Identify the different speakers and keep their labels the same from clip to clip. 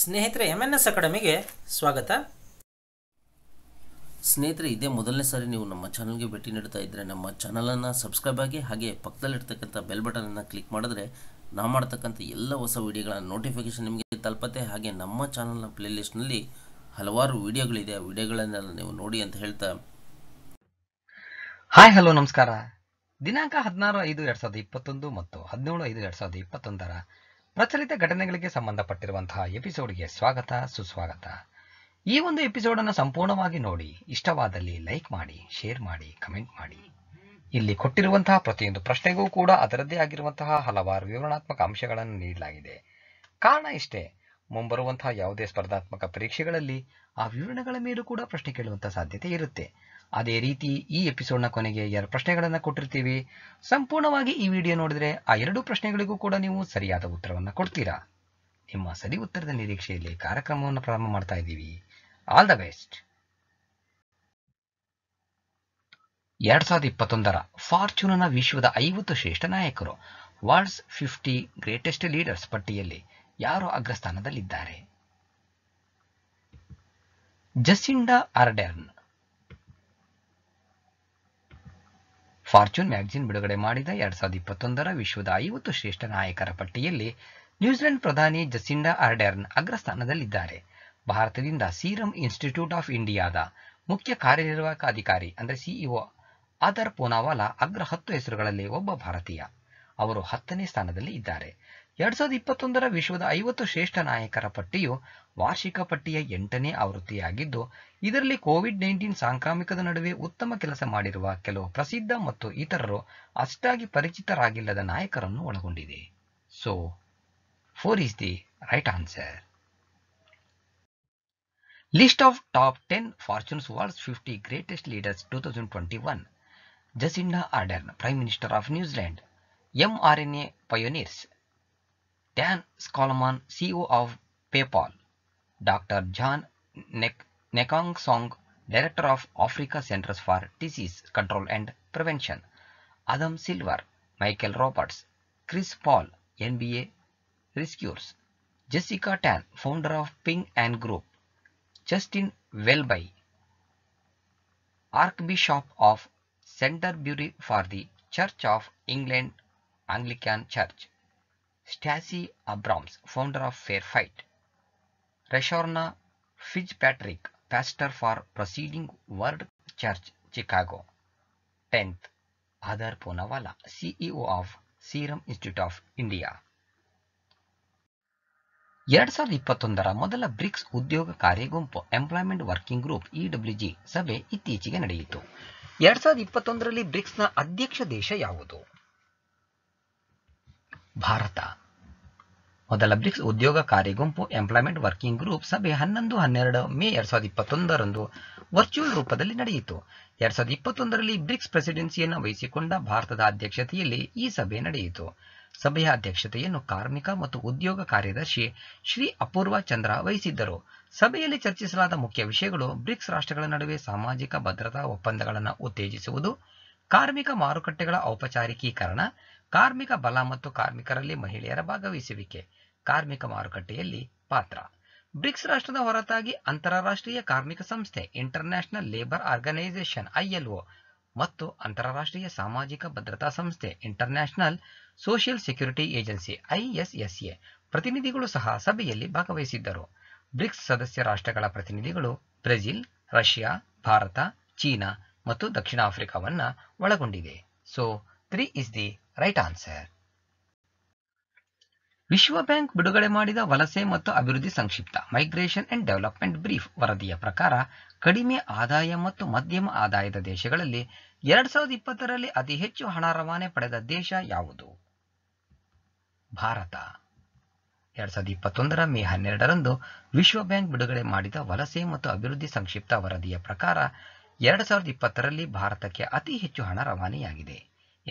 Speaker 1: ಸ್ನೇಹಿತರೆ M N S ಅಕಾಡೆಮಿಗೆ ಸ್ವಾಗತ ಸ್ನೇಹಿತರೆ ಇದೇ ಮೊದಲನೇ ಸಾರಿ ನೀವು ನಮ್ಮ ಚಾನಲ್ಗೆ ಭೇಟಿ ನೀಡ್ತಾ ಇದ್ದರೆ ನಮ್ಮ ಚಾನಲನ್ನು ಸಬ್ಸ್ಕ್ರೈಬ್ ಆಗಿ ಹಾಗೆ ಪಕ್ಕದಲ್ಲಿರ್ತಕ್ಕಂಥ ಬೆಲ್ ಬಟನ್ ಬಟನನ್ನು ಕ್ಲಿಕ್ ಮಾಡಿದ್ರೆ ನಾವು ಮಾಡ್ತಕ್ಕಂಥ ಎಲ್ಲ ಹೊಸ ವಿಡಿಯೋಗಳ ನೋಟಿಫಿಕೇಶನ್ ನಿಮಗೆ ತಲುಪತ್ತೆ ಹಾಗೆ ನಮ್ಮ ಚಾನಲ್ನ ಪ್ಲೇಲಿಸ್ಟ್ನಲ್ಲಿ ಹಲವಾರು ವಿಡಿಯೋಗಳಿದೆ ಆ ವಿಡಿಯೋಗಳನ್ನೆಲ್ಲ ನೀವು ನೋಡಿ ಅಂತ ಹೇಳ್ತಾ ಹಾಯ್ ಹಲೋ ನಮಸ್ಕಾರ ದಿನಾಂಕ ಹದಿನಾರು ಐದು ಎರಡು ಸಾವಿರದ ಇಪ್ಪತ್ತೊಂದು ಮತ್ತು ಹದಿನೇಳು ಐದು ಎರಡು ಸಾವಿರದ ಇಪ್ಪತ್ತೊಂದರ ಪ್ರಚಲಿತ ಘಟನೆಗಳಿಗೆ ಸಂಬಂಧಪಟ್ಟಿರುವಂತಹ ಎಪಿಸೋಡ್ಗೆ ಸ್ವಾಗತ ಸುಸ್ವಾಗತ ಈ ಒಂದು ಎಪಿಸೋಡ್ ಅನ್ನು ಸಂಪೂರ್ಣವಾಗಿ ನೋಡಿ ಇಷ್ಟವಾದಲ್ಲಿ ಲೈಕ್ ಮಾಡಿ ಶೇರ್ ಮಾಡಿ ಕಮೆಂಟ್ ಮಾಡಿ ಇಲ್ಲಿ ಕೊಟ್ಟಿರುವಂತಹ ಪ್ರತಿಯೊಂದು ಪ್ರಶ್ನೆಗೂ ಕೂಡ ಅದರದ್ದೇ ಆಗಿರುವಂತಹ ಹಲವಾರು ವಿವರಣಾತ್ಮಕ ಅಂಶಗಳನ್ನು ನೀಡಲಾಗಿದೆ ಕಾರಣ ಇಷ್ಟೇ ಮುಂಬರುವಂತಹ ಯಾವುದೇ ಸ್ಪರ್ಧಾತ್ಮಕ ಪರೀಕ್ಷೆಗಳಲ್ಲಿ ಆ ವಿವರಣೆಗಳ ಮೇಲೂ ಕೂಡ ಪ್ರಶ್ನೆ ಕೇಳುವಂತಹ ಸಾಧ್ಯತೆ ಇರುತ್ತೆ ಅದೇ ರೀತಿ ಈ ಎಪಿಸೋಡ್ನ ಕೊನೆಗೆ ಎರಡು ಪ್ರಶ್ನೆಗಳನ್ನು ಕೊಟ್ಟಿರ್ತೀವಿ ಸಂಪೂರ್ಣವಾಗಿ ಈ ವಿಡಿಯೋ ನೋಡಿದ್ರೆ ಆ ಎರಡು ಪ್ರಶ್ನೆಗಳಿಗೂ ಕೂಡ ನೀವು ಸರಿಯಾದ ಉತ್ತರವನ್ನು ಕೊಡ್ತೀರಾ ನಿಮ್ಮ ಸರಿ ಉತ್ತರದ ನಿರೀಕ್ಷೆಯಲ್ಲಿ ಕಾರ್ಯಕ್ರಮವನ್ನು ಪ್ರಾರಂಭ ಮಾಡ್ತಾ ಇದ್ದೀವಿ ಆಲ್ ದ ಬೆಸ್ಟ್ ಎರಡ್ ಸಾವಿರದ ಇಪ್ಪತ್ತೊಂದರ ಫಾರ್ಚೂನ್ನ ವಿಶ್ವದ ಐವತ್ತು ಶ್ರೇಷ್ಠ ನಾಯಕರು ವರ್ಲ್ಡ್ಸ್ ಫಿಫ್ಟಿ ಗ್ರೇಟೆಸ್ಟ್ ಲೀಡರ್ಸ್ ಪಟ್ಟಿಯಲ್ಲಿ ಯಾರು ಅಗ್ರಸ್ಥಾನದಲ್ಲಿದ್ದಾರೆ ಜಸಿಂಡಾ ಆರ್ಡೆರ್ನ್ ಫಾರ್ಚೂನ್ ಮ್ಯಾಗಜಿನ್ ಬಿಡುಗಡೆ ಮಾಡಿದ ಎರಡ್ ಸಾವಿರದ ಇಪ್ಪತ್ತೊಂದರ ವಿಶ್ವದ ಐವತ್ತು ಶ್ರೇಷ್ಠ ನಾಯಕರ ಪಟ್ಟಿಯಲ್ಲಿ ನ್ಯೂಜಿಲೆಂಡ್ ಪ್ರಧಾನಿ ಜಸಿಂಡಾ ಆರ್ಡರ್ನ್ ಅಗ್ರಸ್ಥಾನದಲ್ಲಿದ್ದಾರೆ ಭಾರತದಿಂದ ಸೀರಂ ಇನ್ಸ್ಟಿಟ್ಯೂಟ್ ಆಫ್ ಇಂಡಿಯಾದ ಮುಖ್ಯ ಕಾರ್ಯನಿರ್ವಾಹಕ ಅಧಿಕಾರಿ ಅಂದರೆ ಸಿಇಒ ಆದರ್ ಪೂನಾವಾಲಾ ಅಗ್ರ ಹತ್ತು ಹೆಸರುಗಳಲ್ಲಿ ಒಬ್ಬ ಭಾರತೀಯ ಅವರು ಹತ್ತನೇ ಸ್ಥಾನದಲ್ಲಿ ಇದ್ದಾರೆ ಎರಡ್ ಸಾವಿರದ ಇಪ್ಪತ್ತೊಂದರ ವಿಶ್ವದ ಐವತ್ತು ಶ್ರೇಷ್ಠ ನಾಯಕರ ಪಟ್ಟಿಯು ವಾರ್ಷಿಕ ಪಟ್ಟಿಯ ಎಂಟನೇ ಆವೃತ್ತಿಯಾಗಿದ್ದು ಇದರಲ್ಲಿ ಕೋವಿಡ್ ನೈನ್ಟೀನ್ ಸಾಂಕ್ರಾಮಿಕದ ನಡುವೆ ಉತ್ತಮ ಕೆಲಸ ಮಾಡಿರುವ ಕೆಲವು ಪ್ರಸಿದ್ಧ ಮತ್ತು ಇತರರು ಅಷ್ಟಾಗಿ ಪರಿಚಿತರಾಗಿಲ್ಲದ ನಾಯಕರನ್ನು ಒಳಗೊಂಡಿದೆ so four is the right answer list of top ten Fortune's world's fifty greatest leaders two thousand twenty one Jacinda Ardern prime minister of ನ್ಯೂಜಿಲೆಂಡ್ Zealand mRNA Dan Solomon, CEO of PayPal, Dr. John ne Nekong Song, Director of Africa Centers for Disease Control and Prevention, Adam Silver, Michael Roberts, Chris Paul, NBA Rescuers, Jessica Tan, founder of Ping and Group, Justin Welby, Archbishop of Canterbury for the Church of England Anglican Church, Stacey Abrams founder of Fair Fight ರೆಶೋರ್ನ Fitzpatrick pastor for proceeding world church Chicago tenth Adar Poonawalla, CEO of Serum Institute of India ಎರಡ್ ಸಾವಿರದ ಇಪ್ಪತ್ತೊಂದರ ಮೊದಲ BRICS ಉದ್ಯೋಗ ಕಾರ್ಯಗುಂಪು employment working group EWG ಸಭೆ ಇತ್ತೀಚೆಗೆ ನಡೆಯಿತು ಎರಡ್ ಸಾವಿರದ ಇಪ್ಪತ್ತೊಂದರಲ್ಲಿ ಬ್ರಿಕ್ಸ್ನ ಅಧ್ಯಕ್ಷ ದೇಶ ಯಾವುದು ಭಾರತ ಮೊದಲ ಬ್ರಿಕ್ಸ್ ಉದ್ಯೋಗ ಕಾರ್ಯಗುಂಪು ಎಂಪ್ಲಾಯ್ಮೆಂಟ್ ವರ್ಕಿಂಗ್ ಗ್ರೂಪ್ ಸಭೆ ಹನ್ನೊಂದು ಹನ್ನೆರಡು ಮೇ ಎರಡ್ ಸಾವಿರದ ಇಪ್ಪತ್ತೊಂದರಂದು ವರ್ಚುವಲ್ ರೂಪದಲ್ಲಿ ನಡೆಯಿತು ಎರಡ್ ಸಾವಿರದ ಇಪ್ಪತ್ತೊಂದರಲ್ಲಿ ಬ್ರಿಕ್ಸ್ ಪ್ರೆಸಿಡೆನ್ಸಿಯನ್ನು ವಹಿಸಿಕೊಂಡ ಭಾರತದ ಅಧ್ಯಕ್ಷತೆಯಲ್ಲಿ ಈ ಸಭೆ ನಡೆಯಿತು ಸಭೆಯ ಅಧ್ಯಕ್ಷತೆಯನ್ನು ಕಾರ್ಮಿಕ ಮತ್ತು ಉದ್ಯೋಗ ಕಾರ್ಯದರ್ಶಿ ಶ್ರೀ ಅಪೂರ್ವ ಚಂದ್ರ ವಹಿಸಿದ್ದರು ಸಭೆಯಲ್ಲಿ ಚರ್ಚಿಸಲಾದ ಮುಖ್ಯ ವಿಷಯಗಳು ಬ್ರಿಕ್ಸ್ ರಾಷ್ಟ್ರಗಳ ನಡುವೆ ಸಾಮಾಜಿಕ ಭದ್ರತಾ ಒಪ್ಪಂದಗಳನ್ನು ಉತ್ತೇಜಿಸುವುದು ಕಾರ್ಮಿಕ ಮಾರುಕಟ್ಟೆಗಳ ಔಪಚಾರಿಕೀಕರಣ ಕಾರ್ಮಿಕ ಬಲ ಮತ್ತು ಕಾರ್ಮಿಕರಲ್ಲಿ ಮಹಿಳೆಯರ ಭಾಗವಹಿಸುವಿಕೆ ಕಾರ್ಮಿಕ ಮಾರುಕಟ್ಟೆಯಲ್ಲಿ ಪಾತ್ರ ಬ್ರಿಕ್ಸ್ ರಾಷ್ಟ್ರದ ಹೊರತಾಗಿ ಅಂತಾರಾಷ್ಟ್ರೀಯ ಕಾರ್ಮಿಕ ಸಂಸ್ಥೆ ಇಂಟರ್ನ್ಯಾಷನಲ್ ಲೇಬರ್ ಆರ್ಗನೈಸೇಷನ್ ಐಎಲ್ಒ ಮತ್ತು ಅಂತಾರಾಷ್ಟ್ರೀಯ ಸಾಮಾಜಿಕ ಭದ್ರತಾ ಸಂಸ್ಥೆ International Social Security Agency ISSA ಪ್ರತಿನಿಧಿಗಳು ಸಹ ಸಭೆಯಲ್ಲಿ ಭಾಗವಹಿಸಿದ್ದರು ಬ್ರಿಕ್ಸ್ ಸದಸ್ಯ ರಾಷ್ಟ್ರಗಳ ಪ್ರತಿನಿಧಿಗಳು ಬ್ರೆಜಿಲ್ ರಷ್ಯಾ ಭಾರತ ಚೀನಾ ಮತ್ತು ದಕ್ಷಿಣ ಆಫ್ರಿಕಾವನ್ನ ಒಳಗೊಂಡಿದೆ so three is the right answer ವಿಶ್ವ ಬ್ಯಾಂಕ್ ಬಿಡುಗಡೆ ಮಾಡಿದ ವಲಸೆ ಮತ್ತು ಅಭಿವೃದ್ಧಿ ಸಂಕ್ಷಿಪ್ತ ಮೈಗ್ರೇಷನ್ ಅಂಡ್ ಡೆವಲಪ್ಮೆಂಟ್ ಬ್ರೀಫ್ ವರದಿಯ ಪ್ರಕಾರ ಕಡಿಮೆ ಆದಾಯ ಮತ್ತು ಮಧ್ಯಮ ಆದಾಯದ ದೇಶಗಳಲ್ಲಿ ಎರಡ್ ಸಾವಿರದ ಇಪ್ಪತ್ತರಲ್ಲಿ ಅತಿ ಹೆಚ್ಚು ಹಣ ರವಾನೆ ಪಡೆದ ದೇಶ ಯಾವುದು ಭಾರತ ಎರಡ್ ಸಾವಿರದ ಇಪ್ಪತ್ತೊಂದರ ಮೇ ಹನ್ನೆರಡರಂದು ವಿಶ್ವ ಬ್ಯಾಂಕ್ ಬಿಡುಗಡೆ ಮಾಡಿದ ವಲಸೆ ಮತ್ತು ಅಭಿವೃದ್ಧಿ ಸಂಕ್ಷಿಪ್ತ ವರದಿಯ ಪ್ರಕಾರ ಎರಡ್ ಸಾವಿರದ ಇಪ್ಪತ್ತರಲ್ಲಿ ಭಾರತಕ್ಕೆ ಅತಿ ಹೆಚ್ಚು ಹಣ ರವಾನೆಯಾಗಿದೆ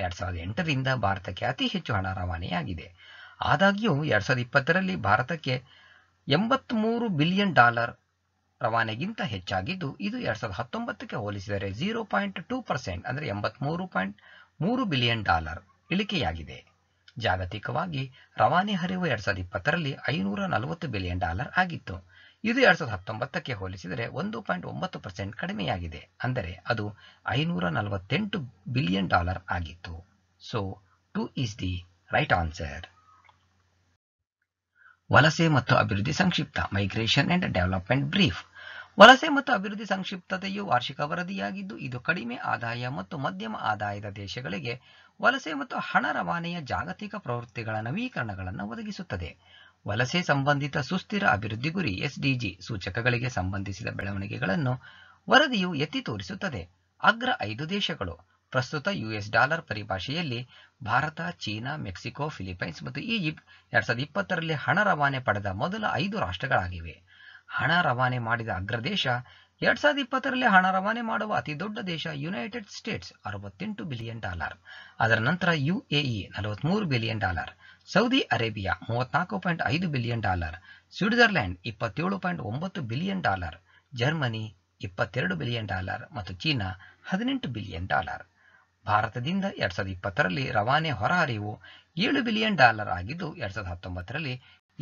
Speaker 1: ಎರಡು ಸಾವಿರದ ಎಂಟರಿಂದ ಭಾರತಕ್ಕೆ ಅತಿ ಹೆಚ್ಚು ಹಣ ರವಾನೆಯಾಗಿದೆ ಆದಾಗ್ಯೂ ಎರಡ್ ಸಾವಿರದ ಇಪ್ಪತ್ತರಲ್ಲಿ ಭಾರತಕ್ಕೆ ಎಂಬತ್ಮೂರು ಬಿಲಿಯನ್ ಡಾಲರ್ ರವಾನೆಗಿಂತ ಹೆಚ್ಚಾಗಿದ್ದು ಇದು ಎರಡ್ ಸಾವಿರದ ಹತ್ತೊಂಬತ್ತಕ್ಕೆ ಹೋಲಿಸಿದರೆ ಜೀರೋ ಪಾಯಿಂಟ್ ಟೂ ಪರ್ಸೆಂಟ್ ಅಂದರೆ ಎಂಬತ್ಮೂರು ಪಾಯಿಂಟ್ ಮೂರು ಬಿಲಿಯನ್ ಡಾಲರ್ ಇಳಿಕೆಯಾಗಿದೆ ಜಾಗತಿಕವಾಗಿ ರವಾನೆ ಹರಿವು ಎರಡ್ ಸಾವಿರದ ಇಪ್ಪತ್ತರಲ್ಲಿ ಐನೂರ ನಲವತ್ತು ಬಿಲಿಯನ್ ಡಾಲರ್ ಆಗಿತ್ತು ಇದು ಎರಡ್ ಸಾವಿರದ ಹತ್ತೊಂಬತ್ತಕ್ಕೆ ಹೋಲಿಸಿದರೆ ಒಂದು ಪಾಯಿಂಟ್ ಒಂಬತ್ತು ಪರ್ಸೆಂಟ್ ಕಡಿಮೆಯಾಗಿದೆ ಅಂದರೆ ಅದು ಐನೂರ ನಲವತ್ತೆಂಟು ಬಿಲಿಯನ್ ಡಾಲರ್ ಆಗಿತ್ತು so two is the right answer ವಲಸೆ ಮತ್ತು ಅಭಿವೃದ್ಧಿ ಸಂಕ್ಷಿಪ್ತ ಮೈಗ್ರೇಷನ್ ಅಂಡ್ ಡೆವಲಪ್ಮೆಂಟ್ ಬ್ರೀಫ್ ವಲಸೆ ಮತ್ತು ಅಭಿವೃದ್ಧಿ ಸಂಕ್ಷಿಪ್ತತೆಯು ವಾರ್ಷಿಕ ವರದಿಯಾಗಿದ್ದು ಇದು ಕಡಿಮೆ ಆದಾಯ ಮತ್ತು ಮಧ್ಯಮ ಆದಾಯದ ದೇಶಗಳಿಗೆ ವಲಸೆ ಮತ್ತು ಹಣ ರವಾನೆಯ ಜಾಗತಿಕ ಪ್ರವೃತ್ತಿಗಳ ನವೀಕರಣಗಳನ್ನು ಒದಗಿಸುತ್ತದೆ ವಲಸೆ ಸಂಬಂಧಿತ ಸುಸ್ಥಿರ ಅಭಿವೃದ್ಧಿ ಗುರಿ ಎಸ್ಡಿಜಿ ಸೂಚಕಗಳಿಗೆ ಸಂಬಂಧಿಸಿದ ಬೆಳವಣಿಗೆಗಳನ್ನು ವರದಿಯು ಎತ್ತಿ ತೋರಿಸುತ್ತದೆ ಅಗ್ರ ಐದು ದೇಶಗಳು ಪ್ರಸ್ತುತ ಯುಎಸ್ ಡಾಲರ್ ಪರಿಭಾಷೆಯಲ್ಲಿ ಭಾರತ ಚೀನಾ ಮೆಕ್ಸಿಕೋ ಫಿಲಿಪೈನ್ಸ್ ಮತ್ತು ಈಜಿಪ್ಟ್ ಎರಡ್ ಸಾವಿರದ ಇಪ್ಪತ್ತರಲ್ಲಿ ಹಣ ರವಾನೆ ಪಡೆದ ಮೊದಲ ಐದು ರಾಷ್ಟ್ರಗಳಾಗಿವೆ ಹಣ ರವಾನೆ ಮಾಡಿದ ಅಗ್ರ ದೇಶ ಎರಡ್ ಸಾವಿರದ ಇಪ್ಪತ್ತರಲ್ಲಿ ಹಣ ರವಾನೆ ಮಾಡುವ ಅತಿದೊಡ್ಡ ದೇಶ ಯುನೈಟೆಡ್ ಸ್ಟೇಟ್ಸ್ ಅರವತ್ತೆಂಟು ಬಿಲಿಯನ್ ಡಾಲರ್ ಅದರ ನಂತರ ಯುಎಇ ನಲವತ್ಮೂರು ಬಿಲಿಯನ್ ಡಾಲರ್ ಸೌದಿ ಅರೇಬಿಯಾ ಮೂವತ್ನಾಲ್ಕು ಪಾಯಿಂಟ್ ಐದು ಬಿಲಿಯನ್ ಡಾಲರ್ ಸ್ವಿಟ್ಜರ್ಲೆಂಡ್ ಇಪ್ಪತ್ತೇಳು ಪಾಯಿಂಟ್ ಒಂಬತ್ತು ಬಿಲಿಯನ್ ಡಾಲರ್ ಜರ್ಮನಿ ಇಪ್ಪತ್ತೆರಡು ಬಿಲಿಯನ್ ಡಾಲರ್ ಮತ್ತು ಚೀನಾ ಹದಿನೆಂಟು ಬಿಲಿಯನ್ ಡಾಲರ್ ಭಾರತದಿಂದ ಎರಡ್ ಸಾವಿರದ ಇಪ್ಪತ್ತರಲ್ಲಿ ರವಾನೆ ಹೊರಹರಿವು ಏಳು ಬಿಲಿಯನ್ ಡಾಲರ್ ಆಗಿದ್ದು ಎರಡ್ ಸಾವಿರದ ಹತ್ತೊಂಬತ್ತರಲ್ಲಿ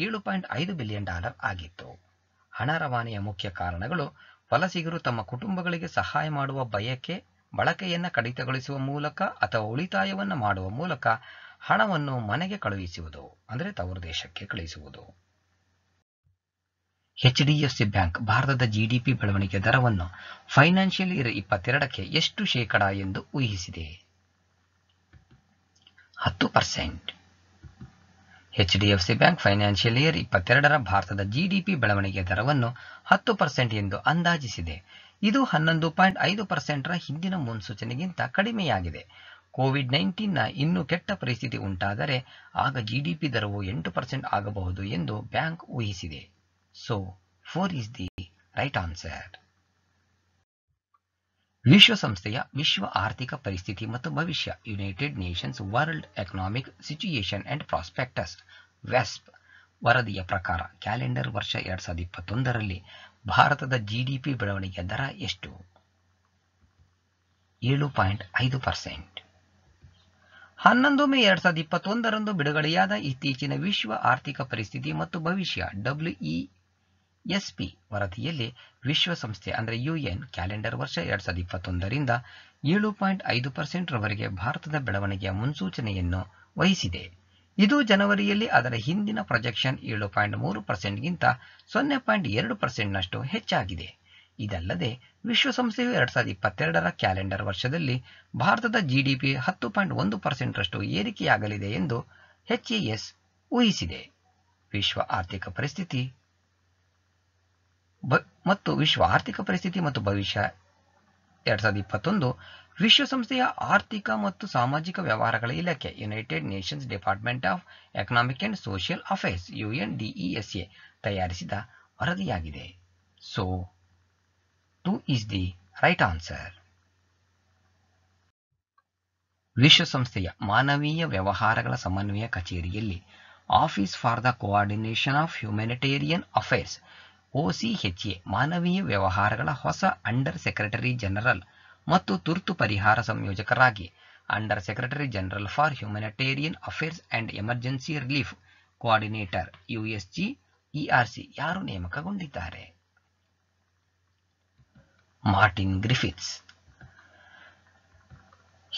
Speaker 1: ಏಳು ಪಾಯಿಂಟ್ ಐದು ಬಿಲಿಯನ್ ಡಾಲರ್ ಆಗಿತ್ತು ಹಣ ರವಾನೆಯ ಮುಖ್ಯ ಕಾರಣಗಳು ವಲಸಿಗರು ತಮ್ಮ ಕುಟುಂಬಗಳಿಗೆ ಸಹಾಯ ಮಾಡುವ ಬಯಕೆ ಬಳಕೆಯನ್ನು ಕಡಿತಗೊಳಿಸುವ ಮೂಲಕ ಅಥವಾ ಉಳಿತಾಯವನ್ನು ಮಾಡುವ ಮೂಲಕ ಹಣವನ್ನು ಮನೆಗೆ ಕಳುಹಿಸುವುದು ಅಂದರೆ ತವರು ದೇಶಕ್ಕೆ ಕಳುಹಿಸುವುದು ಎಚ್ ಡಿ ಸಿ ಬ್ಯಾಂಕ್ ಭಾರತದ ಜಿಡಿಪಿ ಬೆಳವಣಿಗೆ ದರವನ್ನು ಫೈನಾನ್ಷಿಯಲ್ ಇಯರ್ ಇಪ್ಪತ್ತೆರಡಕ್ಕೆ ಎಷ್ಟು ಶೇಕಡ ಎಂದು ಊಹಿಸಿದೆ ಹತ್ತು percent H D C bank financial year ಇಪ್ಪತ್ತೆರಡರ ಭಾರತದ ಜಿಡಿಪಿ ಬೆಳವಣಿಗೆ ದರವನ್ನು ಹತ್ತು ಪರ್ಸೆಂಟ್ ಎಂದು ಅಂದಾಜಿಸಿದೆ ಇದು ಹನ್ನೊಂದು ಪಾಯಿಂಟ್ ಐದು ಪರ್ಸೆಂಟ್ರ ಹಿಂದಿನ ಮುನ್ಸೂಚನೆಗಿಂತ ಕಡಿಮೆಯಾಗಿದೆ ಕೋವಿಡ್ ನೈನ್ಟೀನ್ನ ಇನ್ನೂ ಕೆಟ್ಟ ಪರಿಸ್ಥಿತಿ ಉಂಟಾದರೆ ಆಗ ಜಿಡಿಪಿ ದರವು ಎಂಟು ಪರ್ಸೆಂಟ್ ಆಗಬಹುದು ಎಂದು ಬ್ಯಾಂಕ್ ಊಹಿಸಿದೆ so four is the right answer ವಿಶ್ವಸಂಸ್ಥೆಯ ವಿಶ್ವ ಆರ್ಥಿಕ ಪರಿಸ್ಥಿತಿ ಮತ್ತು ಭವಿಷ್ಯ United Nations World Economic Situation and Prospectus ವೆಸ್ಪ್ ವರದಿಯ ಪ್ರಕಾರ ಕ್ಯಾಲೆಂಡರ್ ವರ್ಷ ಎರಡ್ ಸಾವಿರದ ಇಪ್ಪತ್ತೊಂದರಲ್ಲಿ ಭಾರತದ ಜಿಡಿಪಿ ಬೆಳವಣಿಗೆಯ ದರ ಎಷ್ಟು ಏಳು ಪಾಯಿಂಟ್ ಐದು ಪರ್ಸೆಂಟ್ ಹನ್ನೊಂದು ಮೇ ಎರಡ್ ಸಾವಿರದ ಇಪ್ಪತ್ತೊಂದರಂದು ಬಿಡುಗಡೆಯಾದ ಇತ್ತೀಚಿನ ವಿಶ್ವ ಆರ್ಥಿಕ ಪರಿಸ್ಥಿತಿ ಮತ್ತು ಭವಿಷ್ಯ ಪಿ ವರದಿಯಲ್ಲಿ ವಿಶ್ವಸಂಸ್ಥೆ ಅಂದರೆ ಯುಎನ್ ಕ್ಯಾಲೆಂಡರ್ ವರ್ಷ ಎರಡ್ ಸಾವಿರದ ಇಪ್ಪತ್ತೊಂದರಿಂದ ಏಳು ಪಾಯಿಂಟ್ ಐದು ಪರ್ಸೆಂಟ್ರವರೆಗೆ ಭಾರತದ ಬೆಳವಣಿಗೆಯ ಮುನ್ಸೂಚನೆಯನ್ನು ವಹಿಸಿದೆ ಇದು ಜನವರಿಯಲ್ಲಿ ಅದರ ಹಿಂದಿನ ಪ್ರೊಜೆಕ್ಷನ್ ಏಳು ಪಾಯಿಂಟ್ ಮೂರು ಪರ್ಸೆಂಟ್ಗಿಂತ ಸೊನ್ನೆ ಪಾಯಿಂಟ್ ಎರಡು ಪರ್ಸೆಂಟ್ನಷ್ಟು ಹೆಚ್ಚಾಗಿದೆ ಇದಲ್ಲದೆ ವಿಶ್ವಸಂಸ್ಥೆಯು ಎರಡ್ ಸಾವಿರದ ಇಪ್ಪತ್ತೆರಡರ ಕ್ಯಾಲೆಂಡರ್ ವರ್ಷದಲ್ಲಿ ಭಾರತದ ಜಿಡಿಪಿ ಹತ್ತು ಪಾಯಿಂಟ್ ಒಂದು ರಷ್ಟು ಏರಿಕೆಯಾಗಲಿದೆ ಎಂದು ಎಚ್ಎಎಸ್ e ಊಹಿಸಿದೆ ವಿಶ್ವ ಆರ್ಥಿಕ ಪರಿಸ್ಥಿತಿ ಮತ್ತು ವಿಶ್ವ ಆರ್ಥಿಕ ಪರಿಸ್ಥಿತಿ ಮತ್ತು ಭವಿಷ್ಯ ಎರಡ್ ಸಾವಿರದ ಇಪ್ಪತ್ತೊಂದು ವಿಶ್ವಸಂಸ್ಥೆಯ ಆರ್ಥಿಕ ಮತ್ತು ಸಾಮಾಜಿಕ ವ್ಯವಹಾರಗಳ ಇಲಾಖೆ United Nations Department of Economic and Social Affairs UNDESA ತಯಾರಿಸಿದ ವರದಿಯಾಗಿದೆ so 2 is the right answer. ವಿಶ್ವಸಂಸ್ಥೆಯ ಮಾನವೀಯ ವ್ಯವಹಾರಗಳ ಸಮನ್ವಯ ಕಚೇರಿಯಲ್ಲಿ office for the coordination of humanitarian affairs OCHA ಮಾನವೀಯ ವ್ಯವಹಾರಗಳ ಹೊಸ ಅಂಡರ್ ಸೆಕ್ರೆಟರಿ ಜನರಲ್ ಮತ್ತು ತುರ್ತು ಪರಿಹಾರ ಸಂಯೋಜಕರಾಗಿ under secretary general for humanitarian affairs and emergency relief coordinator USG ERC ಯಾರು ನೇಮಕಗೊಂಡಿದ್ದಾರೆ ಮಾರ್ಟಿನ್ ಗ್ರಿಫಿತ್ಸ್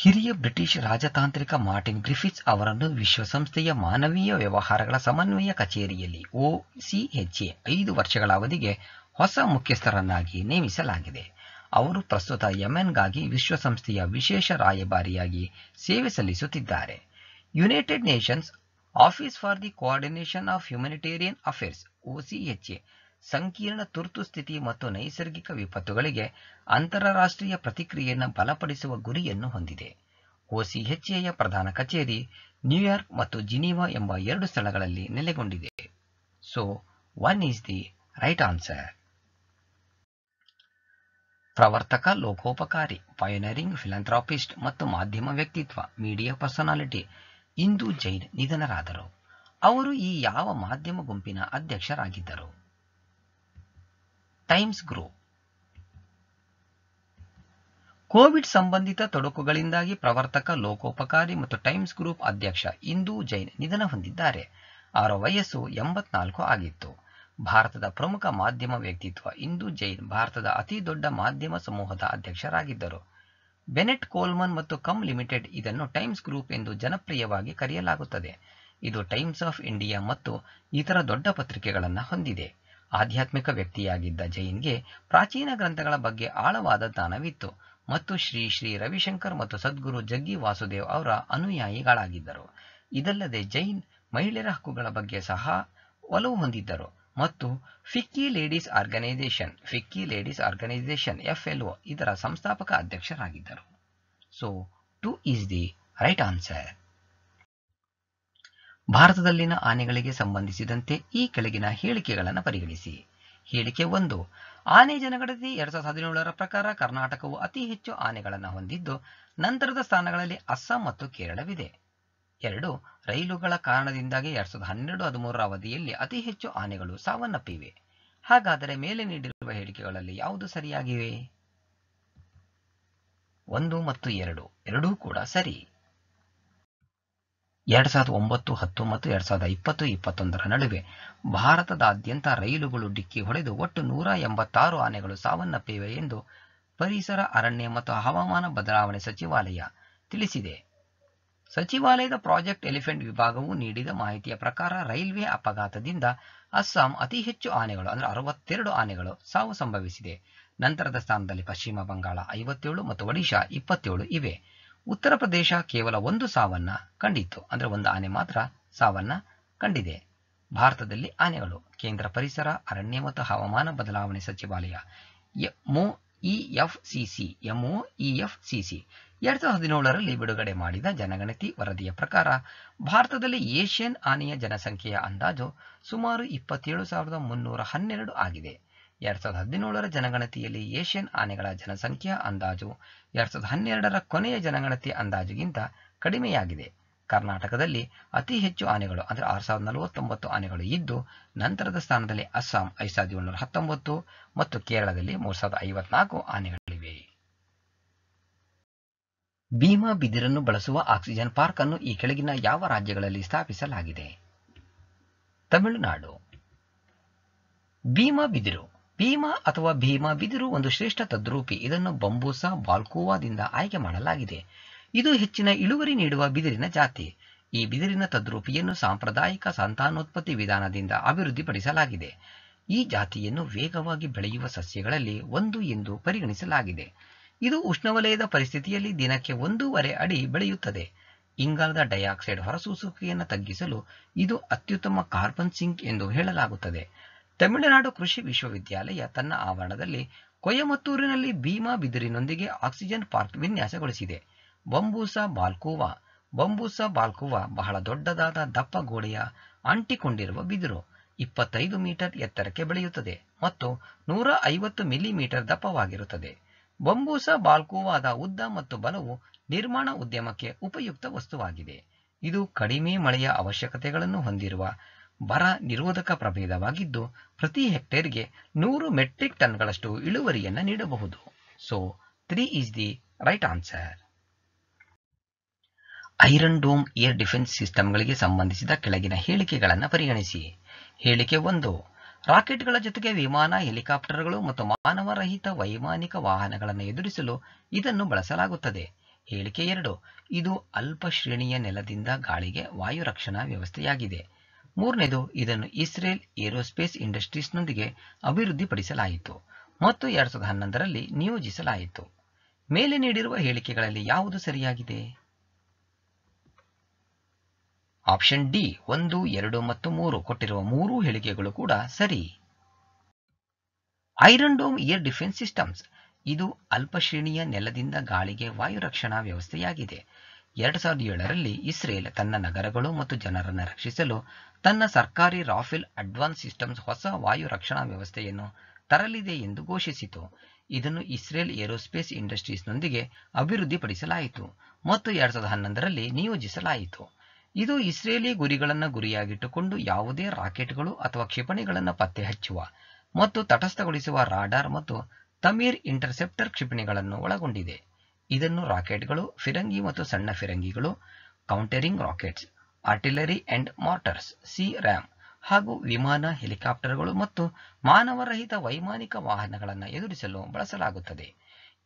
Speaker 1: ಹಿರಿಯ ಬ್ರಿಟಿಷ್ ರಾಜತಾಂತ್ರಿಕ ಮಾರ್ಟಿನ್ ಗ್ರಿಫಿತ್ಸ್ ಅವರನ್ನು ವಿಶ್ವಸಂಸ್ಥೆಯ ಮಾನವೀಯ ವ್ಯವಹಾರಗಳ ಸಮನ್ವಯ ಕಚೇರಿಯಲ್ಲಿ ಒಸಿಎಚ್ಎ ಐದು ವರ್ಷಗಳ ಅವಧಿಗೆ ಹೊಸ ಮುಖ್ಯಸ್ಥರನ್ನಾಗಿ ನೇಮಿಸಲಾಗಿದೆ ಅವರು ಪ್ರಸ್ತುತ ಯಮೆನ್ಗಾಗಿ ವಿಶ್ವಸಂಸ್ಥೆಯ ವಿಶೇಷ ರಾಯಭಾರಿಯಾಗಿ ಸೇವೆ ಸಲ್ಲಿಸುತ್ತಿದ್ದಾರೆ United Nations Office for the Coordination of Humanitarian Affairs OCHA ಸಂಕೀರ್ಣ ತುರ್ತು ಸ್ಥಿತಿ ಮತ್ತು ನೈಸರ್ಗಿಕ ವಿಪತ್ತುಗಳಿಗೆ ಅಂತಾರಾಷ್ಟ್ರೀಯ ಪ್ರತಿಕ್ರಿಯೆಯನ್ನು ಬಲಪಡಿಸುವ ಗುರಿಯನ್ನು ಹೊಂದಿದೆ ಒಸಿಹೆಚ್ಎಯ ಪ್ರಧಾನ ಕಚೇರಿ ನ್ಯೂಯಾರ್ಕ್ ಮತ್ತು ಜಿನೀವಾ ಎಂಬ ಎರಡು ಸ್ಥಳಗಳಲ್ಲಿ ನೆಲೆಗೊಂಡಿದೆ so one is the right answer ಪ್ರವರ್ತಕ ಲೋಕೋಪಕಾರಿ ಪಯನರಿಂಗ್ ಫಿಲಂಥ್ರಾಪಿಸ್ಟ್ ಮತ್ತು ಮಾಧ್ಯಮ ವ್ಯಕ್ತಿತ್ವ ಮೀಡಿಯಾ ಪರ್ಸನಾಲಿಟಿ ಇಂದು ಜೈನ್ ನಿಧನರಾದರು ಅವರು ಈ ಯಾವ ಮಾಧ್ಯಮ ಗುಂಪಿನ ಅಧ್ಯಕ್ಷರಾಗಿದ್ದರು ಟೈಮ್ಸ್ ಗ್ರೂಪ್ ಕೋವಿಡ್ ಸಂಬಂಧಿತ ತೊಡಕುಗಳಿಂದಾಗಿ ಪ್ರವರ್ತಕ ಲೋಕೋಪಕಾರಿ ಮತ್ತು ಟೈಮ್ಸ್ ಗ್ರೂಪ್ ಅಧ್ಯಕ್ಷ ಇಂದು ಜೈನ್ ನಿಧನ ಹೊಂದಿದ್ದಾರೆ ಅವರ ವಯಸ್ಸು ಎಂಬತ್ನಾಲ್ಕು ಆಗಿತ್ತು ಭಾರತದ ಪ್ರಮುಖ ಮಾಧ್ಯಮ ವ್ಯಕ್ತಿತ್ವ ಇಂದು ಜೈನ್ ಭಾರತದ ಅತಿ ದೊಡ್ಡ ಮಾಧ್ಯಮ ಸಮೂಹದ ಅಧ್ಯಕ್ಷರಾಗಿದ್ದರು ಬೆನೆಟ್ ಕೋಲ್ಮನ್ ಮತ್ತು ಕಮ್ ಲಿಮಿಟೆಡ್ ಇದನ್ನು ಟೈಮ್ಸ್ ಗ್ರೂಪ್ ಎಂದು ಜನಪ್ರಿಯವಾಗಿ ಕರೆಯಲಾಗುತ್ತದೆ ಇದು ಟೈಮ್ಸ್ ಆಫ್ ಇಂಡಿಯಾ ಮತ್ತು ಇತರ ದೊಡ್ಡ ಪತ್ರಿಕೆಗಳನ್ನು ಹೊಂದಿದೆ ಆಧ್ಯಾತ್ಮಿಕ ವ್ಯಕ್ತಿಯಾಗಿದ್ದ ಜೈನ್ಗೆ ಪ್ರಾಚೀನ ಗ್ರಂಥಗಳ ಬಗ್ಗೆ ಆಳವಾದ ಜ್ಞಾನವಿತ್ತು ಮತ್ತು ಶ್ರೀ ಶ್ರೀ ರವಿಶಂಕರ್ ಮತ್ತು ಸದ್ಗುರು ಜಗ್ಗಿ ವಾಸುದೇವ್ ಅವರ ಅನುಯಾಯಿಗಳಾಗಿದ್ದರು ಇದಲ್ಲದೆ ಜೈನ್ ಮಹಿಳೆಯರ ಹಕ್ಕುಗಳ ಬಗ್ಗೆ ಸಹ ಒಲವು ಹೊಂದಿದ್ದರು ಮತ್ತು FICCI ladies organisation FICCI ladies organisation F L ಇದರ ಸಂಸ್ಥಾಪಕ ಅಧ್ಯಕ್ಷರಾಗಿದ್ದರು so two is the right answer ಭಾರತದಲ್ಲಿನ ಆನೆಗಳಿಗೆ ಸಂಬಂಧಿಸಿದಂತೆ ಈ ಕೆಳಗಿನ ಹೇಳಿಕೆಗಳನ್ನು ಪರಿಗಣಿಸಿ ಹೇಳಿಕೆ ಒಂದು ಆನೆ ಜನಗಣತಿ ಎರಡ್ ಸಾವಿರದ ಹದಿನೇಳರ ಪ್ರಕಾರ ಕರ್ನಾಟಕವು ಅತಿ ಹೆಚ್ಚು ಆನೆಗಳನ್ನು ಹೊಂದಿದ್ದು ನಂತರದ ಸ್ಥಾನಗಳಲ್ಲಿ ಅಸ್ಸಾಂ ಮತ್ತು ಕೇರಳವಿದೆ ಎರಡು ರೈಲುಗಳ ಕಾರಣದಿಂದಾಗಿ ಎರಡ್ ಸಾವಿರದ ಹನ್ನೆರಡು ಹದಿಮೂರರ ಅವಧಿಯಲ್ಲಿ ಅತಿ ಹೆಚ್ಚು ಆನೆಗಳು ಸಾವನ್ನಪ್ಪಿವೆ ಹಾಗಾದರೆ ಮೇಲೆ ನೀಡಿರುವ ಹೇಳಿಕೆಗಳಲ್ಲಿ ಯಾವುದು ಸರಿಯಾಗಿವೆ ಒಂದು ಮತ್ತು ಎರಡು ಎರಡೂ ಕೂಡ ಸರಿ ಎರಡ್ ಸಾವಿರದ ಒಂಬತ್ತು ಮತ್ತು ಎರಡ್ ಸಾವಿರದ ಇಪ್ಪತ್ತು ಇಪ್ಪತ್ತೊಂದರ ನಡುವೆ ಭಾರತದಾದ್ಯಂತ ರೈಲುಗಳು ಡಿಕ್ಕಿ ಹೊಡೆದು ಒಟ್ಟು ನೂರ ಎಂಬತ್ತಾರು ಆನೆಗಳು ಸಾವನ್ನಪ್ಪಿವೆ ಎಂದು ಪರಿಸರ ಅರಣ್ಯ ಮತ್ತು ಹವಾಮಾನ ಬದಲಾವಣೆ ಸಚಿವಾಲಯ ತಿಳಿಸಿದೆ ಸಚಿವಾಲಯದ ಪ್ರಾಜೆಕ್ಟ್ ಎಲಿಫೆಂಟ್ ವಿಭಾಗವು ನೀಡಿದ ಮಾಹಿತಿಯ ಪ್ರಕಾರ ರೈಲ್ವೆ ಅಪಘಾತದಿಂದ ಅಸ್ಸಾಂ ಅತಿ ಹೆಚ್ಚು ಆನೆಗಳು ಅಂದರೆ ಅರವತ್ತೆರಡು ಆನೆಗಳು ಸಾವು ಸಂಭವಿಸಿದೆ ನಂತರದ ಸ್ಥಾನದಲ್ಲಿ ಪಶ್ಚಿಮ ಬಂಗಾಳ ಐವತ್ತೇಳು ಮತ್ತು ಒಡಿಶಾ ಇಪ್ಪತ್ತೇಳು ಇವೆ ಉತ್ತರ ಪ್ರದೇಶ ಕೇವಲ ಒಂದು ಸಾವನ್ನ ಕಂಡಿತ್ತು ಅಂದ್ರೆ ಒಂದು ಆನೆ ಮಾತ್ರ ಸಾವನ್ನ ಕಂಡಿದೆ ಭಾರತದಲ್ಲಿ ಆನೆಗಳು ಕೇಂದ್ರ ಪರಿಸರ ಅರಣ್ಯ ಮತ್ತು ಹವಾಮಾನ ಬದಲಾವಣೆ ಸಚಿವಾಲಯ MO E F MO E F ಎರಡ್ ಸಾವಿರದ ಹದಿನೇಳರಲ್ಲಿ ಬಿಡುಗಡೆ ಮಾಡಿದ ಜನಗಣತಿ ವರದಿಯ ಪ್ರಕಾರ ಭಾರತದಲ್ಲಿ ಏಷ್ಯನ್ ಆನೆಯ ಜನಸಂಖ್ಯೆಯ ಅಂದಾಜು ಸುಮಾರು ಇಪ್ಪತ್ತೇಳು ಸಾವಿರದ ಮುನ್ನೂರ ಹನ್ನೆರಡು ಆಗಿದೆ ಎರಡ್ ಸಾವಿರದ ಹದಿನೇಳರ ಜನಗಣತಿಯಲ್ಲಿ ಏಷ್ಯನ್ ಆನೆಗಳ ಜನಸಂಖ್ಯಾ ಅಂದಾಜು ಎರಡ್ ಸಾವಿರದ ಹನ್ನೆರಡರ ಕೊನೆಯ ಜನಗಣತಿ ಅಂದಾಜುಗಿಂತ ಕಡಿಮೆಯಾಗಿದೆ ಕರ್ನಾಟಕದಲ್ಲಿ ಅತಿ ಹೆಚ್ಚು ಆನೆಗಳು ಅಂದರೆ ಆರು ಸಾವಿರದ ನಲವತ್ತೊಂಬತ್ತು ಆನೆಗಳು ಇದ್ದು ನಂತರದ ಸ್ಥಾನದಲ್ಲಿ ಅಸ್ಸಾಂ ಐದು ಸಾವಿರದ ಏಳ್ನೂರ ಹತ್ತೊಂಬತ್ತು ಮತ್ತು ಕೇರಳದಲ್ಲಿ ಮೂರು ಸಾವಿರದ ಐವತ್ನಾಲ್ಕು ಆನೆಗಳಿವೆ ಭೀಮಾ ಬಿದಿರನ್ನು ಬಳಸುವ ಆಕ್ಸಿಜನ್ ಪಾರ್ಕ್ ಅನ್ನು ಈ ಕೆಳಗಿನ ಯಾವ ರಾಜ್ಯಗಳಲ್ಲಿ ಸ್ಥಾಪಿಸಲಾಗಿದೆ ತಮಿಳುನಾಡು ಭೀಮಾ ಬಿದಿರು ಭೀಮ ಅಥವಾ ಭೀಮ ಬಿದಿರು ಒಂದು ಶ್ರೇಷ್ಠ ತದ್ರೂಪಿ ಇದನ್ನು ಬಂಬೂಸಾ ಬಾಲ್ಕೋವಾದಿಂದ ಆಯ್ಕೆ ಮಾಡಲಾಗಿದೆ ಇದು ಹೆಚ್ಚಿನ ಇಳುವರಿ ನೀಡುವ ಬಿದಿರಿನ ಜಾತಿ ಈ ಬಿದಿರಿನ ತದ್ರೂಪಿಯನ್ನು ಸಾಂಪ್ರದಾಯಿಕ ಸಂತಾನೋತ್ಪತ್ತಿ ವಿಧಾನದಿಂದ ಅಭಿವೃದ್ಧಿಪಡಿಸಲಾಗಿದೆ ಈ ಜಾತಿಯನ್ನು ವೇಗವಾಗಿ ಬೆಳೆಯುವ ಸಸ್ಯಗಳಲ್ಲಿ ಒಂದು ಎಂದು ಪರಿಗಣಿಸಲಾಗಿದೆ ಇದು ಉಷ್ಣವಲಯದ ಪರಿಸ್ಥಿತಿಯಲ್ಲಿ ದಿನಕ್ಕೆ ಒಂದೂವರೆ ಅಡಿ ಬೆಳೆಯುತ್ತದೆ ಇಂಗಾಲದ ಡೈಆಕ್ಸೈಡ್ ಹೊರಸೂಸುವಿಕೆಯನ್ನು ತಗ್ಗಿಸಲು ಇದು ಅತ್ಯುತ್ತಮ ಕಾರ್ಬನ್ ಸಿಂಕ್ ಎಂದು ಹೇಳಲಾಗುತ್ತದೆ ತಮಿಳುನಾಡು ಕೃಷಿ ವಿಶ್ವವಿದ್ಯಾಲಯ ತನ್ನ ಆವರಣದಲ್ಲಿ ಕೊಯಮತ್ತೂರಿನಲ್ಲಿ ಭೀಮಾ ಬಿದಿರಿನೊಂದಿಗೆ ಆಕ್ಸಿಜನ್ ಪಾರ್ಕ್ ವಿನ್ಯಾಸಗೊಳಿಸಿದೆ ಬಂಬೂಸಾ ಬಾಲ್ಕೋವಾ ಬಂಬೂಸಾ ಬಾಲ್ಕೋವಾ ಬಹಳ ದೊಡ್ಡದಾದ ದಪ್ಪ ಗೋಡೆಯ ಅಂಟಿಕೊಂಡಿರುವ ಬಿದಿರು ಇಪ್ಪತ್ತೈದು ಮೀಟರ್ ಎತ್ತರಕ್ಕೆ ಬೆಳೆಯುತ್ತದೆ ಮತ್ತು ನೂರ ಐವತ್ತು ಮಿಲಿಮೀಟರ್ ದಪ್ಪವಾಗಿರುತ್ತದೆ ಬಂಬೂಸಾ ಬಾಲ್ಕೋವಾದ ಉದ್ದ ಮತ್ತು ಬಲವು ನಿರ್ಮಾಣ ಉದ್ಯಮಕ್ಕೆ ಉಪಯುಕ್ತ ವಸ್ತುವಾಗಿದೆ ಇದು ಕಡಿಮೆ ಮಳೆಯ ಅವಶ್ಯಕತೆಗಳನ್ನು ಹೊಂದಿರುವ ಬರ ನಿರೋಧಕ ಪ್ರಭೇದವಾಗಿದ್ದು ಪ್ರತಿ ಹೆಕ್ಟೇರ್ಗೆ ನೂರು ಮೆಟ್ರಿಕ್ ಟನ್ಗಳಷ್ಟು ಇಳುವರಿಯನ್ನು ನೀಡಬಹುದು so three is the right answer Iron Dome air defence ಸಿಸ್ಟಮ್ಗಳಿಗೆ ಸಂಬಂಧಿಸಿದ ಕೆಳಗಿನ ಹೇಳಿಕೆಗಳನ್ನು ಪರಿಗಣಿಸಿ ಹೇಳಿಕೆ ಒಂದು ರಾಕೆಟ್ಗಳ ಜೊತೆಗೆ ವಿಮಾನ ಹೆಲಿಕಾಪ್ಟರ್ಗಳು ಮತ್ತು ಮಾನವರಹಿತ ವೈಮಾನಿಕ ವಾಹನಗಳನ್ನು ಎದುರಿಸಲು ಇದನ್ನು ಬಳಸಲಾಗುತ್ತದೆ ಹೇಳಿಕೆ ಎರಡು ಇದು ಅಲ್ಪ ಶ್ರೇಣಿಯ ನೆಲದಿಂದ ಗಾಳಿಗೆ ವಾಯು ರಕ್ಷಣಾ ವ್ಯವಸ್ಥೆಯಾಗಿದೆ ಮೂರನೇದು ಇದನ್ನು ಇಸ್ರೇಲ್ ಏರೋಸ್ಪೇಸ್ ಇಂಡಸ್ಟ್ರೀಸ್ನೊಂದಿಗೆ ಅಭಿವೃದ್ಧಿಪಡಿಸಲಾಯಿತು ಮತ್ತು ಎರಡ್ ಸಾವಿರದ ಹನ್ನೊಂದರಲ್ಲಿ ನಿಯೋಜಿಸಲಾಯಿತು ಮೇಲೆ ನೀಡಿರುವ ಹೇಳಿಕೆಗಳಲ್ಲಿ ಯಾವುದು ಸರಿಯಾಗಿದೆ ಆಪ್ಷನ್ ಡಿ ಒಂದು ಎರಡು ಮತ್ತು ಮೂರು ಕೊಟ್ಟಿರುವ ಮೂರು ಹೇಳಿಕೆಗಳು ಕೂಡ ಸರಿ Iron Dome air defence systems ಇದು ಅಲ್ಪಶ್ರೇಣಿಯ ನೆಲದಿಂದ ಗಾಳಿಗೆ ವಾಯು ರಕ್ಷಣಾ ವ್ಯವಸ್ಥೆಯಾಗಿದೆ ಎರಡ್ ಸಾವಿರದ ಏಳರಲ್ಲಿ ಇಸ್ರೇಲ್ ತನ್ನ ನಗರಗಳು ಮತ್ತು ಜನರನ್ನು ರಕ್ಷಿಸಲು ತನ್ನ ಸರ್ಕಾರಿ ರಾಫೆಲ್ ಅಡ್ವಾನ್ಸ್ ಸಿಸ್ಟಮ್ಸ್ ಹೊಸ ವಾಯು ರಕ್ಷಣಾ ವ್ಯವಸ್ಥೆಯನ್ನು ತರಲಿದೆ ಎಂದು ಘೋಷಿಸಿತು ಇದನ್ನು ಇಸ್ರೇಲ್ ಏರೋಸ್ಪೇಸ್ ಇಂಡಸ್ಟ್ರೀಸ್ನೊಂದಿಗೆ ಅಭಿವೃದ್ಧಿಪಡಿಸಲಾಯಿತು ಮತ್ತು ಎರಡ್ ಸಾವಿರದ ಹನ್ನೊಂದರಲ್ಲಿ ನಿಯೋಜಿಸಲಾಯಿತು ಇದು ಇಸ್ರೇಲಿ ಗುರಿಗಳನ್ನು ಗುರಿಯಾಗಿಟ್ಟುಕೊಂಡು ಯಾವುದೇ ರಾಕೆಟ್ಗಳು ಅಥವಾ ಕ್ಷಿಪಣಿಗಳನ್ನು ಪತ್ತೆ ಹಚ್ಚುವ ಮತ್ತು ತಟಸ್ಥಗೊಳಿಸುವ ರಾಡಾರ್ ಮತ್ತು ತಮೀರ್ ಇಂಟರ್ಸೆಪ್ಟರ್ ಕ್ಷಿಪಣಿಗಳನ್ನು ಒಳಗೊಂಡಿದೆ ಇದನ್ನು ರಾಕೆಟ್ಗಳು ಫಿರಂಗಿ ಮತ್ತು ಸಣ್ಣ ಫಿರಂಗಿಗಳು countering rockets artillery and mortars C RAM ಹಾಗೂ ವಿಮಾನ ಹೆಲಿಕಾಪ್ಟರ್ಗಳು ಮತ್ತು ಮಾನವರಹಿತ ವೈಮಾನಿಕ ವಾಹನಗಳನ್ನು ಎದುರಿಸಲು ಬಳಸಲಾಗುತ್ತದೆ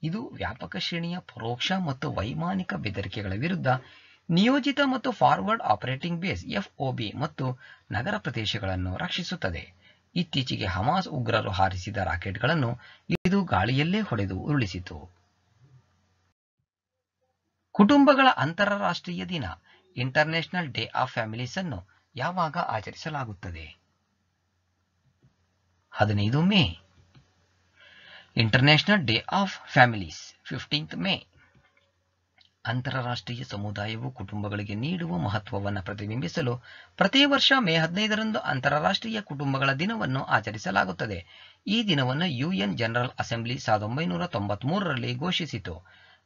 Speaker 1: ಇದು ವ್ಯಾಪಕ ಶ್ರೇಣಿಯ ಪರೋಕ್ಷ ಮತ್ತು ವೈಮಾನಿಕ ಬೆದರಿಕೆಗಳ ವಿರುದ್ಧ ನಿಯೋಜಿತ ಮತ್ತು ಫಾರ್ವರ್ಡ್ ಆಪರೇಟಿಂಗ್ ಬೇಸ್ ಎಫ್ಒಬಿ ಮತ್ತು ನಗರ ಪ್ರದೇಶಗಳನ್ನು ರಕ್ಷಿಸುತ್ತದೆ ಇತ್ತೀಚೆಗೆ ಹಮಾಸ್ ಉಗ್ರರು ಹಾರಿಸಿದ ರಾಕೆಟ್ಗಳನ್ನು ಇದು ಗಾಳಿಯಲ್ಲೇ ಹೊಡೆದು ಉರುಳಿಸಿತು ಕುಟುಂಬಗಳ ಅಂತಾರಾಷ್ಟ್ರೀಯ ದಿನ ಇಂಟರ್ನ್ಯಾಷನಲ್ ಡೇ ಆಫ್ ಫ್ಯಾಮಿಲೀಸ್ ಅನ್ನು ಯಾವಾಗ ಆಚರಿಸಲಾಗುತ್ತದೆ ಹದಿನೈದು May International Day of Families fifteenth May ಅಂತಾರಾಷ್ಟ್ರೀಯ ಸಮುದಾಯವು ಕುಟುಂಬಗಳಿಗೆ ನೀಡುವ ಮಹತ್ವವನ್ನು ಪ್ರತಿಬಿಂಬಿಸಲು ಪ್ರತಿ ವರ್ಷ ಮೇ ಹದಿನೈದರಂದು ಅಂತಾರಾಷ್ಟ್ರೀಯ ಕುಟುಂಬಗಳ ದಿನವನ್ನು ಆಚರಿಸಲಾಗುತ್ತದೆ ಈ ದಿನವನ್ನು ಯುಎನ್ ಜನರಲ್ ಅಸೆಂಬ್ಲಿ ಸಾವಿರದ ಒಂಬೈನೂರ ತೊಂಬತ್ಮೂರರಲ್ಲಿ ಘೋಷಿಸಿತು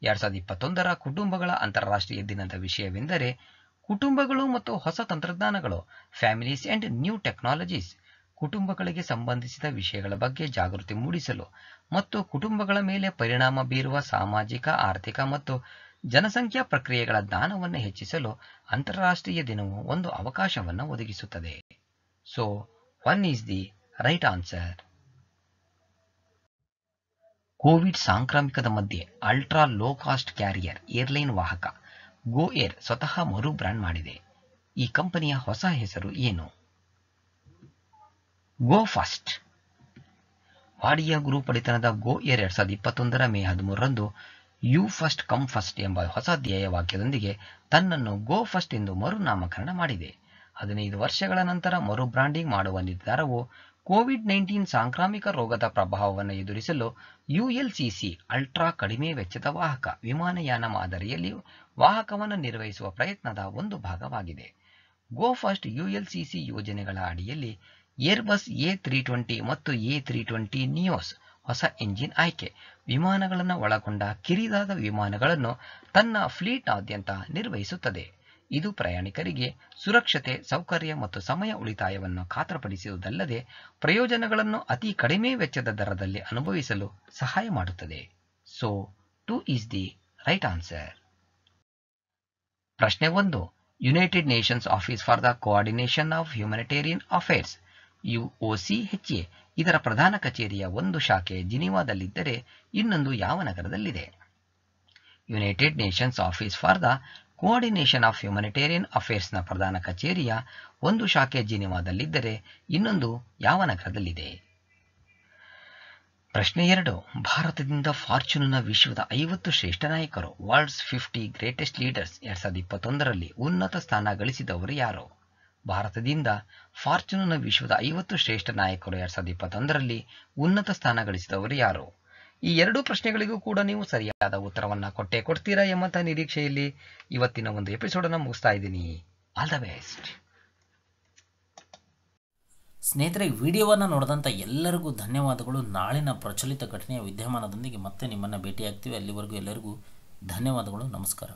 Speaker 1: ಎರಡ್ ಸಾವಿರದ ಇಪ್ಪತ್ತೊಂದರ ಕುಟುಂಬಗಳ ಅಂತಾರಾಷ್ಟ್ರೀಯ ದಿನದ ವಿಷಯವೆಂದರೆ ಕುಟುಂಬಗಳು ಮತ್ತು ಹೊಸ ತಂತ್ರಜ್ಞಾನಗಳು ಫ್ಯಾಮಿಲೀಸ್ ಅಂಡ್ ನ್ಯೂ ಟೆಕ್ನಾಲಜೀಸ್ ಕುಟುಂಬಗಳಿಗೆ ಸಂಬಂಧಿಸಿದ ವಿಷಯಗಳ ಬಗ್ಗೆ ಜಾಗೃತಿ ಮೂಡಿಸಲು ಮತ್ತು ಕುಟುಂಬಗಳ ಮೇಲೆ ಪರಿಣಾಮ ಬೀರುವ ಸಾಮಾಜಿಕ ಆರ್ಥಿಕ ಮತ್ತು ಜನಸಂಖ್ಯಾ ಪ್ರಕ್ರಿಯೆಗಳ ಜ್ಞಾನವನ್ನು ಹೆಚ್ಚಿಸಲು ಅಂತಾರಾಷ್ಟ್ರೀಯ ದಿನವು ಒಂದು ಅವಕಾಶವನ್ನು ಒದಗಿಸುತ್ತದೆ so one is the right answer COVID ಸಾಂಕ್ರಾಮಿಕದ ಮಧ್ಯೆ ultra low cost carrier airline ವಾಹಕ ಗೋ ಏರ್ ಸ್ವತಃ ಮರು ಬ್ರ್ಯಾಂಡ್ ಮಾಡಿದೆ ಈ ಕಂಪನಿಯ ಹೊಸ ಹೆಸರು ಏನು ಗೋ ಫಾಸ್ಟ್ ವಾಡಿಯಾ ಗುರು ಪಡಿತನದ ಗೋ ಏರ್ ಎರಡ್ ಸಾವಿರದ ಇಪ್ಪತ್ತೊಂದರ ಮೇ ಹದಿಮೂರರಂದು ಯು ಫಸ್ಟ್ ಕಮ್ ಫಸ್ಟ್ ಎಂಬ ಹೊಸ ಧ್ಯೇಯ ವಾಕ್ಯದೊಂದಿಗೆ ತನ್ನನ್ನು ಗೋ ಫಸ್ಟ್ ಎಂದು ಮರುನಾಮಕರಣ ಮಾಡಿದೆ ಹದಿನೈದು ವರ್ಷಗಳ ನಂತರ ಮರು ಬ್ರಾಂಡಿಂಗ್ ಮಾಡುವ ನಿರ್ಧಾರವು ಕೋವಿಡ್ ನೈನ್ಟೀನ್ ಸಾಂಕ್ರಾಮಿಕ ರೋಗದ ಪ್ರಭಾವವನ್ನು ಎದುರಿಸಲು ಯುಎಲ್ಸಿಸಿ ಅಲ್ಟ್ರಾ ಕಡಿಮೆ ವೆಚ್ಚದ ವಾಹಕ ವಿಮಾನಯಾನ ಮಾದರಿಯಲ್ಲಿ ವಾಹಕವನ್ನು ನಿರ್ವಹಿಸುವ ಪ್ರಯತ್ನದ ಒಂದು ಭಾಗವಾಗಿದೆ ಗೋ ಫಸ್ಟ್ ಯುಎಲ್ಸಿಸಿ ಯೋಜನೆಗಳ ಅಡಿಯಲ್ಲಿ ಏರ್ಬಸ್ ಎ ತ್ರೀ ಟ್ವೆಂಟಿ ಮತ್ತು ಎ ತ್ರೀ ಟ್ವೆಂಟಿ ನಿಯೋಸ್ ಹೊಸ ಎಂಜಿನ್ ಆಯ್ಕೆ ವಿಮಾನಗಳನ್ನು ಒಳಗೊಂಡ ಕಿರಿದಾದ ವಿಮಾನಗಳನ್ನು ತನ್ನ ಫ್ಲೀಟ್ನಾದ್ಯಂತ ನಿರ್ವಹಿಸುತ್ತದೆ ಇದು ಪ್ರಯಾಣಿಕರಿಗೆ ಸುರಕ್ಷತೆ ಸೌಕರ್ಯ ಮತ್ತು ಸಮಯ ಉಳಿತಾಯವನ್ನು ಖಾತ್ರಿಪಡಿಸುವುದಲ್ಲದೆ ಪ್ರಯೋಜನಗಳನ್ನು ಅತಿ ಕಡಿಮೆ ವೆಚ್ಚದ ದರದಲ್ಲಿ ಅನುಭವಿಸಲು ಸಹಾಯ ಮಾಡುತ್ತದೆ so two is the right answer ಪ್ರಶ್ನೆ ಒಂದು United Nations Office for the coordination of Humanitarian Affairs A ಇದರ ಪ್ರಧಾನ ಕಚೇರಿಯ ಒಂದು ಶಾಖೆ ಜಿನಿವಾದಲ್ಲಿದ್ದರೆ ಇನ್ನೊಂದು ಯಾವ ನಗರದಲ್ಲಿದೆ United Nations Office for the coordination of Humanitarian ಅಫೇರ್ಸ್ನ ಪ್ರಧಾನ ಕಚೇರಿಯ ಒಂದು ಶಾಖೆ ಜಿನಿವಾದಲ್ಲಿದ್ದರೆ ಇನ್ನೊಂದು ಯಾವ ನಗರದಲ್ಲಿದೆ ಪ್ರಶ್ನೆ ಎರಡು ಭಾರತದಿಂದ ಫಾರ್ಚುನ್ನ ವಿಶ್ವದ ಐವತ್ತು ಶ್ರೇಷ್ಠ ನಾಯಕರು ವರ್ಲ್ಡ್ಸ್ ಫಿಫ್ಟಿ ಗ್ರೇಟೆಸ್ಟ್ ಲೀಡರ್ಸ್ ಎರಡ್ ಸಾವಿರದ ಇಪ್ಪತ್ತೊಂದರಲ್ಲಿ ಉನ್ನತ ಸ್ಥಾನ ಗಳಿಸಿದವರು ಯಾರು ಭಾರತದಿಂದ ಫಾರ್ಚುನ್ನ ವಿಶ್ವದ ಐವತ್ತು ಶ್ರೇಷ್ಠ ನಾಯಕರು ಎರಡ್ ಸಾವಿರದ ಇಪ್ಪತ್ತೊಂದರಲ್ಲಿ ಉನ್ನತ ಸ್ಥಾನ ಗಳಿಸಿದವರು ಯಾರು ಈ ಎರಡೂ ಪ್ರಶ್ನೆಗಳಿಗೂ ಕೂಡ ನೀವು ಸರಿಯಾದ ಉತ್ತರವನ್ನು ಕೊಟ್ಟೇ ಕೊಡ್ತೀರಾ ಎಂಬಂತ ನಿರೀಕ್ಷೆಯಲ್ಲಿ ಇವತ್ತಿನ ಒಂದು ಎಪಿಸೋಡನ್ನು ಮುಗಿಸ್ತಾ ಇದ್ದೀನಿ ಆಲ್ ದ ಬೆಸ್ಟ್ ಸ್ನೇಹಿತರೆ ವಿಡಿಯೋವನ್ನು ನೋಡಿದಂಥ ಎಲ್ಲರಿಗೂ ಧನ್ಯವಾದಗಳು ನಾಳಿನ ಪ್ರಚಲಿತ ಘಟನೆಯ ವಿದ್ಯಮಾನದೊಂದಿಗೆ ಮತ್ತೆ ನಿಮ್ಮನ್ನು ಭೇಟಿಯಾಗ್ತೀವಿ ಅಲ್ಲಿವರೆಗೂ ಎಲ್ಲರಿಗೂ ಧನ್ಯವಾದಗಳು ನಮಸ್ಕಾರ